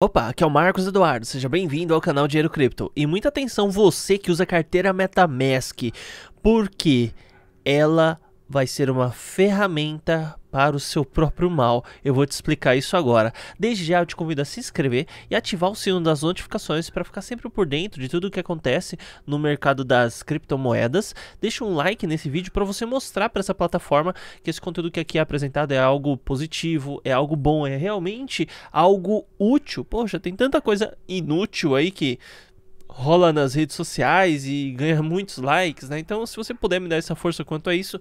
Opa, aqui é o Marcos Eduardo, seja bem-vindo ao canal Dinheiro Cripto. E muita atenção você que usa carteira MetaMask, porque ela vai ser uma ferramenta para o seu próprio mal. Eu vou te explicar isso agora. Desde já eu te convido a se inscrever e ativar o sino das notificações para ficar sempre por dentro de tudo o que acontece no mercado das criptomoedas. Deixa um like nesse vídeo para você mostrar para essa plataforma que esse conteúdo que aqui é apresentado é algo positivo, é algo bom, é realmente algo útil. Poxa, tem tanta coisa inútil aí que rola nas redes sociais e ganha muitos likes, né? Então, se você puder me dar essa força quanto a isso,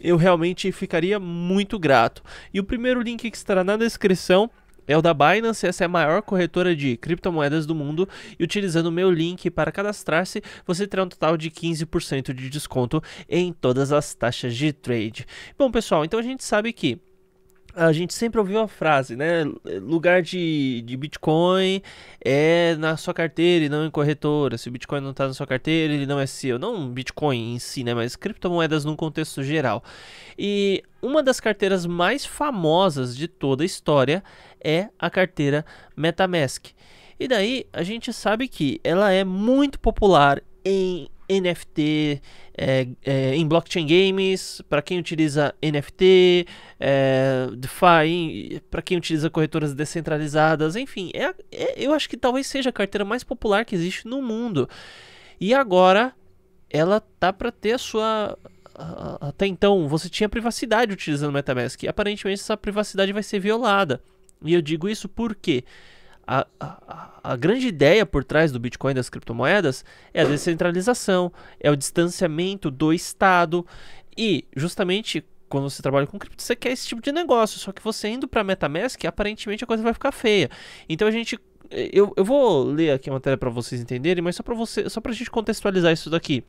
eu realmente ficaria muito grato. E o primeiro link que estará na descrição é o da Binance, essa é a maior corretora de criptomoedas do mundo, e utilizando o meu link para cadastrar-se, você terá um total de 15% de desconto em todas as taxas de trade. Bom, pessoal, então a gente sabe que a gente sempre ouviu a frase, né? Lugar de, de Bitcoin é na sua carteira e não em corretora. Se o Bitcoin não está na sua carteira, ele não é seu. Não Bitcoin em si, né? Mas criptomoedas num contexto geral. E uma das carteiras mais famosas de toda a história é a carteira MetaMask. E daí a gente sabe que ela é muito popular em NFT, é, é, em blockchain games, para quem utiliza NFT, é, DeFi, para quem utiliza corretoras descentralizadas, enfim, é é, eu acho que talvez seja a carteira mais popular que existe no mundo. E agora ela tá para ter a sua até então você tinha privacidade utilizando o MetaMask. Aparentemente essa privacidade vai ser violada. E eu digo isso porque quê? a, a, a, grande ideia por trás do Bitcoin das criptomoedas é a descentralização, é o distanciamento do Estado. E justamente quando você trabalha com cripto, você quer esse tipo de negócio. Só que você indo para MetaMask, aparentemente a coisa vai ficar feia. Então a gente. Eh, eu, eu vou ler aqui a matéria para vocês entenderem, mas só para você, só gente contextualizar isso daqui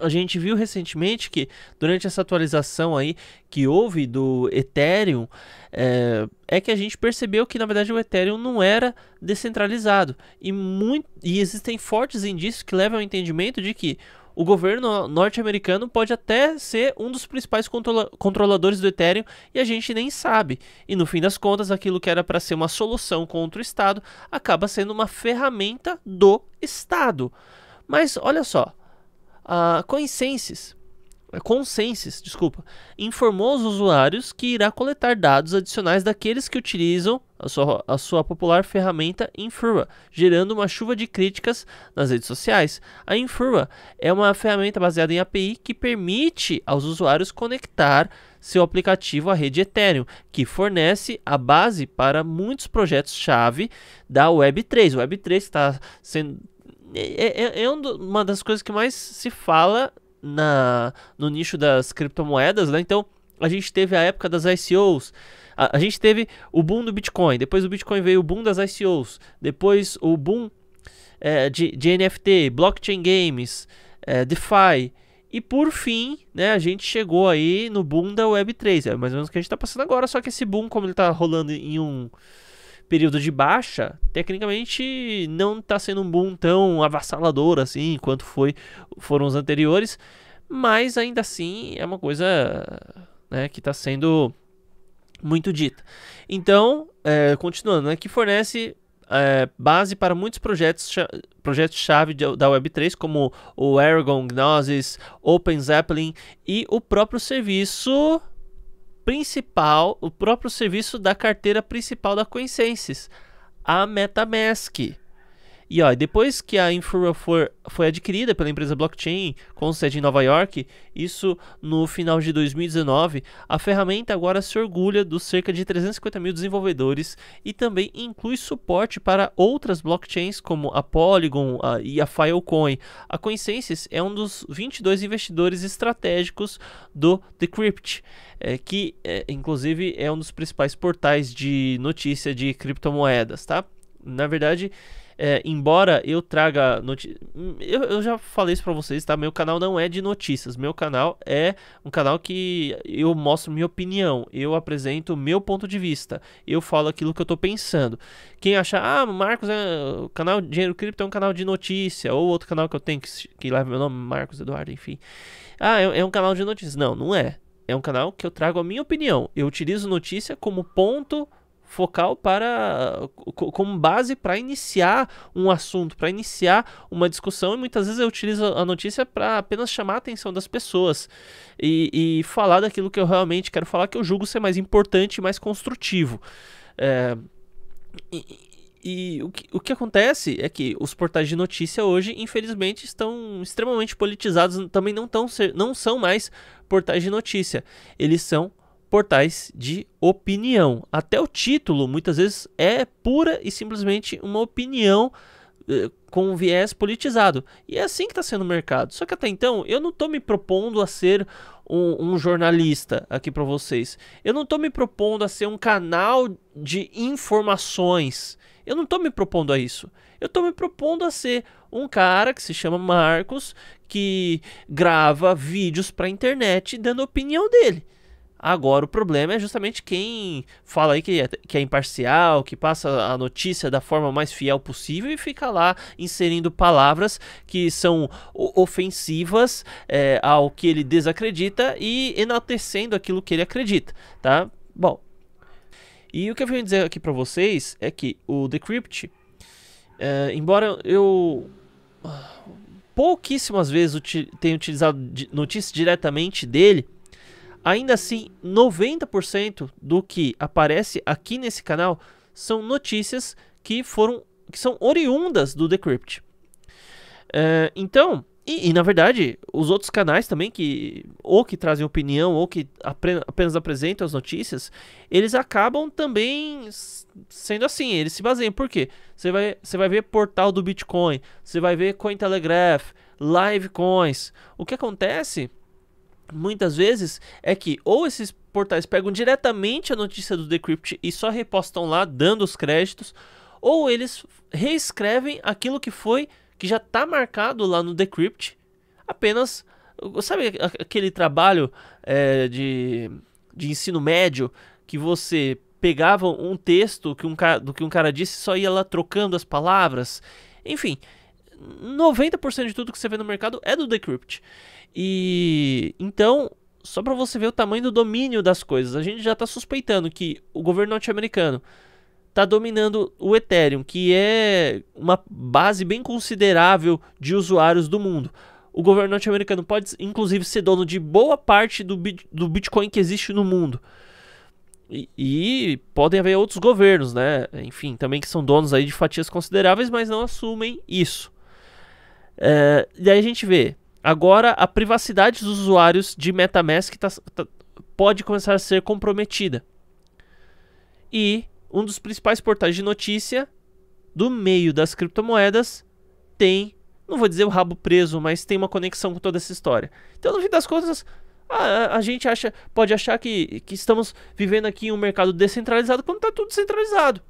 a gente viu recentemente que durante essa atualização aí que houve do Ethereum, é, é, que a gente percebeu que na verdade o Ethereum não era descentralizado e, muito, e existem fortes indícios que levam ao entendimento de que o governo norte-americano pode até ser um dos principais controla controladores do Ethereum e a gente nem sabe. E no fim das contas, aquilo que era para ser uma solução contra o Estado acaba sendo uma ferramenta do Estado. Mas olha só, a ah, Coinsenses, é, Consensus, desculpa, informou os usuários que irá coletar dados adicionais daqueles que utilizam a sua, a sua popular ferramenta Infura, gerando uma chuva de críticas nas redes sociais. A Infura é uma ferramenta baseada em API que permite aos usuários conectar seu aplicativo à rede Ethereum, que fornece a base para muitos projetos-chave da Web3. O Web3 está sendo é, é, é, é uma das coisas que mais se fala na, no nicho das criptomoedas, né? Então, a gente teve a época das ICOs, a, a gente teve o boom do Bitcoin, depois o Bitcoin veio o boom das ICOs, depois o boom é, de, de, NFT, blockchain games, é, DeFi, e por fim, né, a gente chegou aí no boom da Web3, é mais ou menos o que a gente está passando agora, só que esse boom, como ele está rolando em um período de baixa, tecnicamente não está sendo um boom tão avassalador assim quanto foi, foram os anteriores, mas ainda assim é uma coisa né, que está sendo muito dita. Então, é, continuando, né, que fornece é, base para muitos projetos-chave projetos da Web3, como o Aragon Gnosis, Open Zeppelin e o próprio serviço principal, o próprio serviço da carteira principal da Coincenses, a MetaMask. E ó, depois que a Infura for, foi adquirida pela empresa blockchain com sede em Nova York, isso no final de 2019, a ferramenta agora se orgulha dos cerca de 350 mil desenvolvedores e também inclui suporte para outras blockchains como a Polygon a, e a Filecoin. A Coincensis é um dos 22 investidores estratégicos do Decrypt, é, que é, inclusive é um dos principais portais de notícia de criptomoedas, tá? Na verdade, é, embora eu traga noti... eu, eu já falei isso para vocês, tá? Meu canal não é de notícias, meu canal é um canal que eu mostro minha opinião, eu apresento meu ponto de vista, eu falo aquilo que eu tô pensando. Quem achar, ah, Marcos, é... o canal Dinheiro Cripto é um canal de notícia, ou outro canal que eu tenho que, que leva meu nome, Marcos Eduardo, enfim. Ah, é, é um canal de notícias. Não, não é. É um canal que eu trago a minha opinião. Eu utilizo notícia como ponto focal para como base para iniciar um assunto, para iniciar uma discussão e muitas vezes eu utilizo a notícia para apenas chamar a atenção das pessoas e, e, falar daquilo que eu realmente quero falar, que eu julgo ser mais importante e mais construtivo. É, e, e o que, o que acontece é que os portais de notícia hoje, infelizmente, estão extremamente politizados, também não, tão, não são mais portais de notícia. Eles são portais de opinião. Até o título, muitas vezes, é pura e simplesmente uma opinião eh, com um viés politizado. E é assim que está sendo o mercado. Só que até então, eu não estou me propondo a ser um, um jornalista aqui para vocês. Eu não estou me propondo a ser um canal de informações. Eu não estou me propondo a isso. Eu estou me propondo a ser um cara que se chama Marcos, que grava vídeos para a internet dando a opinião dele. Agora, o problema é justamente quem fala aí que é, que é imparcial, que passa a notícia da forma mais fiel possível e fica lá inserindo palavras que são ofensivas é, ao que ele desacredita e enaltecendo aquilo que ele acredita, tá? Bom, e o que eu vim dizer aqui para vocês é que o Decrypt, é, embora eu ah, pouquíssimas vezes tenha utilizado notícias diretamente dele, Ainda assim, 90% do que aparece aqui nesse canal são notícias que foram que são oriundas do Decrypt. Uh, então, e, e, na verdade, os outros canais também que ou que trazem opinião ou que apenas apresentam as notícias, eles acabam também sendo assim, eles se baseiam. Por quê? Você vai, você vai ver portal do Bitcoin, você vai ver Cointelegraph, Live Coins. O que acontece muitas vezes é que ou esses portais pegam diretamente a notícia do Decrypt e só repostam lá dando os créditos, ou eles reescrevem aquilo que foi que já está marcado lá no Decrypt, apenas sabe aquele trabalho é, de, de ensino médio que você pegava um texto que um, do que um cara disse só ia lá trocando as palavras, enfim. 90% de tudo que você vê no mercado é do Decrypt. E então, só para você ver o tamanho do domínio das coisas, a gente já está suspeitando que o governo norte-americano está dominando o Ethereum, que é uma base bem considerável de usuários do mundo. O governo norte-americano pode, inclusive, ser dono de boa parte do, do Bitcoin que existe no mundo. E, e, podem haver outros governos, né? Enfim, também que são donos aí de fatias consideráveis, mas não assumem isso. É, e aí a gente vê, agora a privacidade dos usuários de MetaMask tá, tá, pode começar a ser comprometida. E um dos principais portais de notícia do meio das criptomoedas tem, não vou dizer o rabo preso, mas tem uma conexão com toda essa história. Então, no fim das contas, a, a gente acha, pode achar que, que estamos vivendo aqui em um mercado descentralizado quando está tudo centralizado.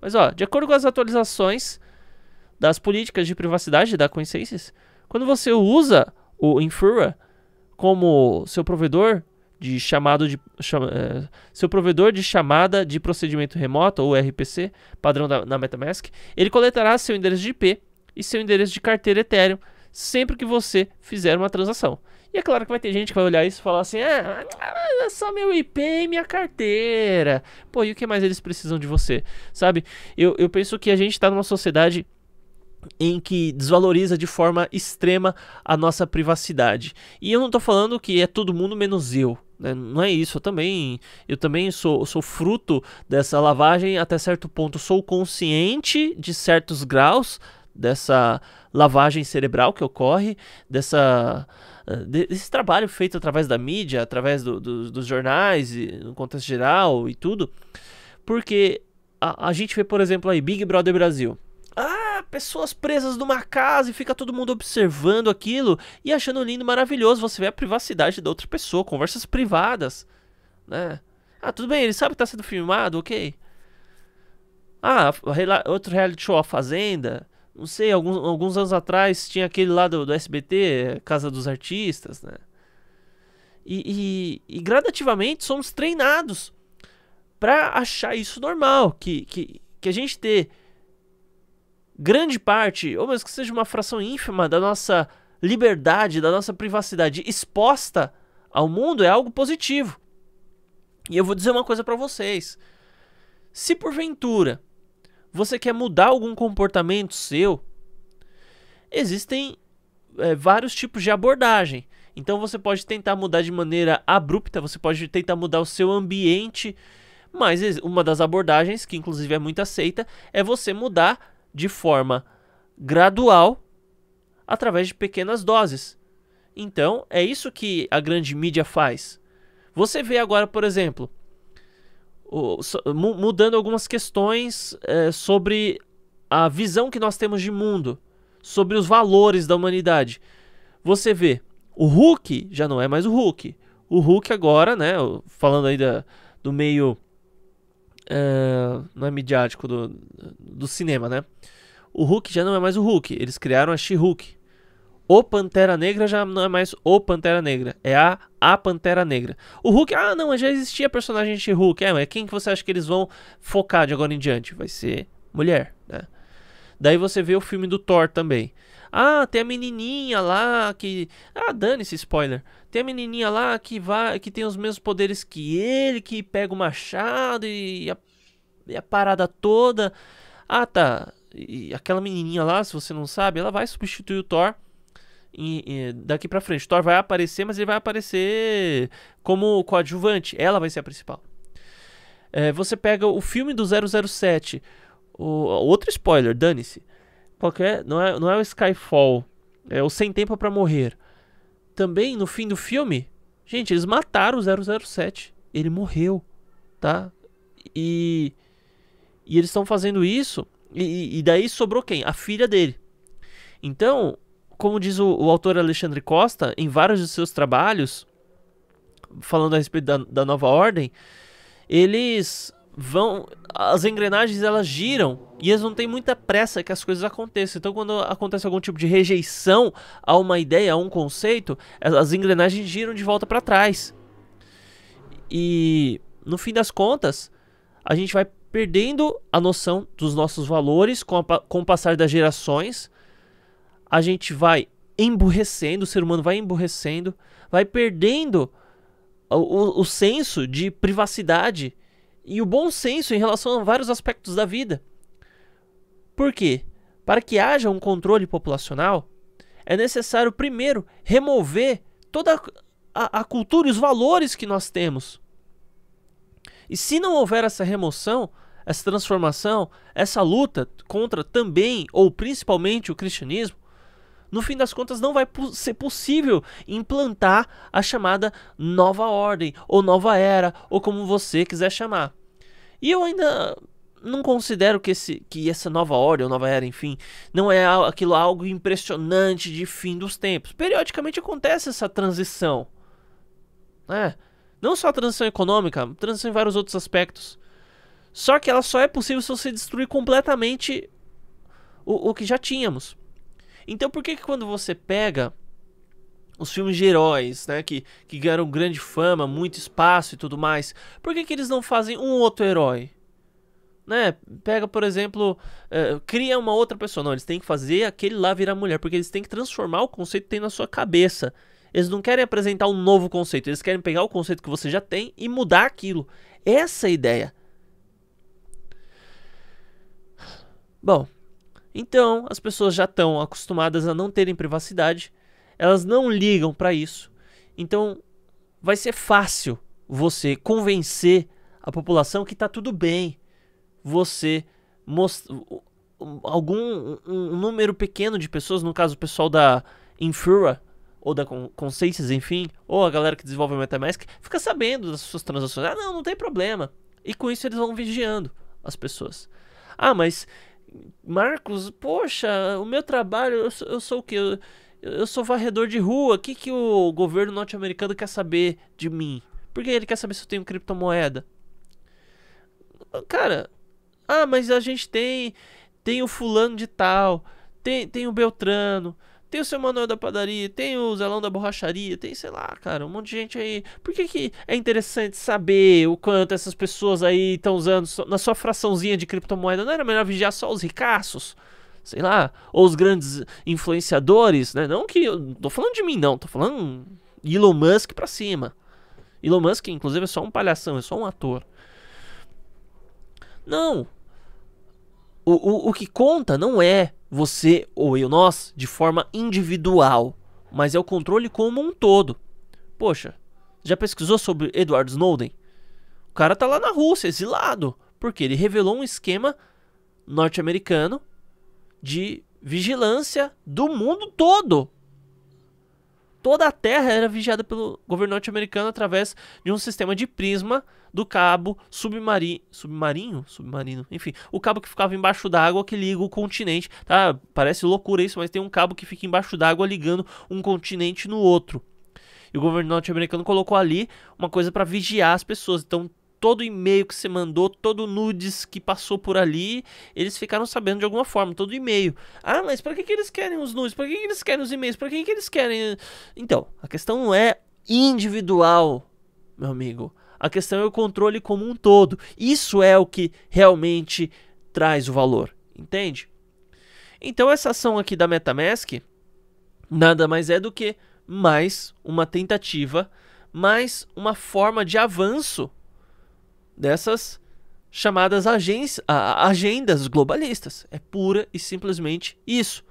Mas ó, de acordo com as atualizações, das políticas de privacidade da CoinSense, quando você usa o Infura como seu provedor de chamado de é, seu provedor de chamada de procedimento remoto ou RPC, padrão da, na MetaMask, ele coletará seu endereço de IP e seu endereço de carteira Ethereum sempre que você fizer uma transação. E é claro que vai ter gente que vai olhar isso e falar assim: ah, ah é só meu IP e minha carteira. Pô, e o que mais eles precisam de você? Sabe? Eu, eu penso que a gente está numa sociedade em que desvaloriza de forma extrema a nossa privacidade. E eu não estou falando que é todo mundo menos eu. Né? Não é isso, eu também, eu também sou, sou fruto dessa lavagem até certo ponto. Sou consciente de certos graus dessa lavagem cerebral que ocorre, dessa, eh, desse trabalho feito através da mídia, através do, do, dos jornais, no contexto geral e tudo. Porque a, a gente vê, por exemplo, aí Big Brother Brasil pessoas presas numa casa e fica todo mundo observando aquilo e achando lindo, maravilhoso. Você vê a privacidade da outra pessoa, conversas privadas, né? Ah, tudo bem, ele sabe que tá sendo filmado, ok. Ah, outro reality show, A Fazenda. Não sei, alguns, alguns anos atrás tinha aquele lá do, do SBT, Casa dos Artistas, né? E, e, e gradativamente somos treinados para achar isso normal, que, que, que a gente ter grande parte, ou mesmo que seja uma fração ínfima da nossa liberdade, da nossa privacidade exposta ao mundo é algo positivo. E eu vou dizer uma coisa para vocês. Se porventura você quer mudar algum comportamento seu, existem é, vários tipos de abordagem. Então você pode tentar mudar de maneira abrupta, você pode tentar mudar o seu ambiente, mas uma das abordagens, que inclusive é muito aceita, é você mudar de forma gradual através de pequenas doses. Então, é isso que a grande mídia faz. Você vê agora, por exemplo, mudando algumas questões é, sobre a visão que nós temos de mundo, sobre os valores da humanidade. Você vê, o Hulk já não é mais o Hulk. O Hulk agora, né, falando aí da, do meio Uh, não é midiático do, do cinema, né? O Hulk já não é mais o Hulk, eles criaram a She-Hulk. O Pantera Negra já não é mais o Pantera Negra, é a a Pantera Negra. O Hulk, ah não, já existia personagem She-Hulk, é, mas quem que você acha que eles vão focar de agora em diante? Vai ser mulher, né? Daí você vê o filme do Thor também. Ah, tem a menininha lá que. Ah, dane-se spoiler. Tem a menininha lá que vai, que tem os mesmos poderes que ele, que pega o machado e a, e a parada toda. Ah, tá. E aquela menininha lá, se você não sabe, ela vai substituir o Thor. E, e daqui pra frente, Thor vai aparecer, mas ele vai aparecer como coadjuvante. Ela vai ser a principal. É, você pega o filme do 007. O, outro spoiler, dane-se. Qualquer, não é, não é o Skyfall, é o Sem Tempo para Morrer. Também no fim do filme, gente, eles mataram o 007. Ele morreu, tá? E e eles estão fazendo isso e, e, daí sobrou quem? A filha dele. Então, como diz o, o autor Alexandre Costa, em vários de seus trabalhos, falando a respeito da, da nova ordem, eles vão as engrenagens elas giram e eles não têm muita pressa que as coisas aconteçam. Então, quando acontece algum tipo de rejeição a uma ideia, a um conceito, as engrenagens giram de volta para trás. E no fim das contas, a gente vai perdendo a noção dos nossos valores com, a, com o passar das gerações. A gente vai emburrecendo, o ser humano vai emburrecendo, vai perdendo o, o, o senso de privacidade e o bom senso em relação a vários aspectos da vida. Por quê? Para que haja um controle populacional, é necessário primeiro remover toda a, a cultura e os valores que nós temos. E se não houver essa remoção, essa transformação, essa luta contra também ou principalmente o cristianismo, no fim das contas não vai ser possível implantar a chamada nova ordem, ou nova era, ou como você quiser chamar. E eu ainda não considero que, esse, que essa nova ordem, ou nova era, enfim, não é aquilo algo impressionante de fim dos tempos. Periodicamente acontece essa transição. Né? Não só a transição econômica, a transição em vários outros aspectos. Só que ela só é possível se você destruir completamente o, o que já tínhamos. Então por que, que quando você pega os filmes de heróis, né, que, que ganharam grande fama, muito espaço e tudo mais, por que, que eles não fazem um outro herói? Né? Pega, por exemplo, eh, cria uma outra pessoa. Não, eles têm que fazer aquele lá virar mulher, porque eles têm que transformar o conceito que tem na sua cabeça. Eles não querem apresentar um novo conceito, eles querem pegar o conceito que você já tem e mudar aquilo. Essa é a ideia. Bom, então, as pessoas já estão acostumadas a não terem privacidade, elas não ligam para isso. Então, vai ser fácil você convencer a população que está tudo bem. Você algum um número pequeno de pessoas, no caso o pessoal da Infura ou da Consensus, enfim, ou a galera que desenvolve o MetaMask, fica sabendo das suas transações. Ah, não, não tem problema. E com isso eles vão vigiando as pessoas. Ah, mas Marcos, poxa, o meu trabalho, eu sou, eu sou o quê? Eu, eu sou varredor de rua, o que, que o governo norte-americano quer saber de mim? Por que ele quer saber se eu tenho criptomoeda? Cara, ah, mas a gente tem tem o fulano de tal, tem, tem o Beltrano, tem o seu Manuel da padaria, tem o Zelão da borracharia, tem, sei lá, cara, um monte de gente aí. Por que, que é interessante saber o quanto essas pessoas aí estão usando na sua fraçãozinha de criptomoeda? Não era melhor vigiar só os ricaços? Sei lá, ou os grandes influenciadores, né? Não que. eu tô falando de mim, não, tô falando Elon Musk pra cima. Elon Musk, inclusive, é só um palhação, é só um ator. Não. O, o, o que conta não é você ou eu, nós, de forma individual, mas é o controle como um todo. Poxa, já pesquisou sobre Edward Snowden? O cara tá lá na Rússia, exilado, porque ele revelou um esquema norte-americano de vigilância do mundo todo toda a Terra era vigiada pelo governo norte-americano através de um sistema de prisma do cabo submarino, submarino, submarino, enfim, o cabo que ficava embaixo d'água que liga o continente, tá? Parece loucura isso, mas tem um cabo que fica embaixo d'água ligando um continente no outro. E o governo norte-americano colocou ali uma coisa para vigiar as pessoas. Então, todo e-mail que você mandou, todo nudes que passou por ali, eles ficaram sabendo de alguma forma, todo e-mail. Ah, mas para que, que eles querem os nudes? Para que, que eles querem os e-mails? Para que, que eles querem. Eh? Então, a questão não é individual, meu amigo. A questão é o controle como um todo. Isso é o que realmente traz o valor, entende? Então, essa ação aqui da MetaMask nada mais é do que mais uma tentativa, mais uma forma de avanço dessas chamadas agência, agendas globalistas. É pura e simplesmente isso.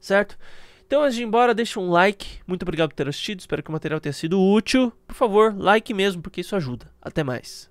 Certo? Então, antes de ir embora, deixa um like. Muito obrigado por ter assistido. Espero que o material tenha sido útil. Por favor, like mesmo, porque isso ajuda. Até mais.